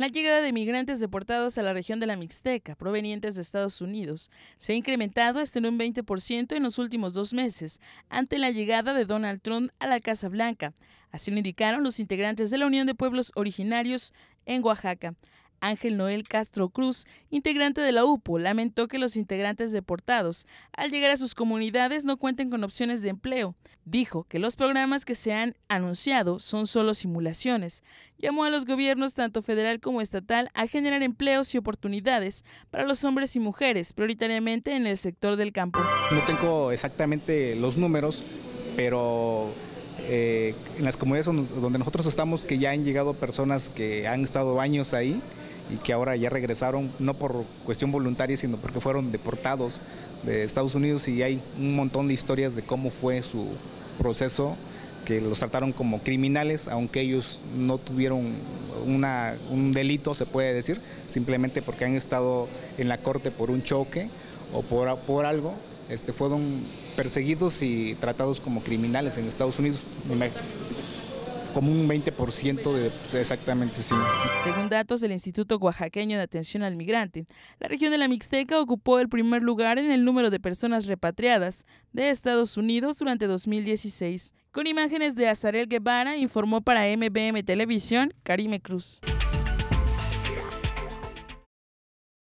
La llegada de migrantes deportados a la región de la Mixteca, provenientes de Estados Unidos, se ha incrementado hasta en un 20% en los últimos dos meses, ante la llegada de Donald Trump a la Casa Blanca. Así lo indicaron los integrantes de la Unión de Pueblos Originarios en Oaxaca. Ángel Noel Castro Cruz, integrante de la UPO, lamentó que los integrantes deportados, al llegar a sus comunidades, no cuenten con opciones de empleo. Dijo que los programas que se han anunciado son solo simulaciones. Llamó a los gobiernos, tanto federal como estatal, a generar empleos y oportunidades para los hombres y mujeres, prioritariamente en el sector del campo. No tengo exactamente los números, pero eh, en las comunidades donde nosotros estamos, que ya han llegado personas que han estado años ahí, y que ahora ya regresaron, no por cuestión voluntaria, sino porque fueron deportados de Estados Unidos y hay un montón de historias de cómo fue su proceso, que los trataron como criminales, aunque ellos no tuvieron una, un delito, se puede decir, simplemente porque han estado en la corte por un choque o por, por algo, este, fueron perseguidos y tratados como criminales en Estados Unidos como un 20% de pues, exactamente sí. Según datos del Instituto Oaxaqueño de Atención al Migrante, la región de la Mixteca ocupó el primer lugar en el número de personas repatriadas de Estados Unidos durante 2016. Con imágenes de Azarel Guevara, informó para MBM Televisión Karime Cruz.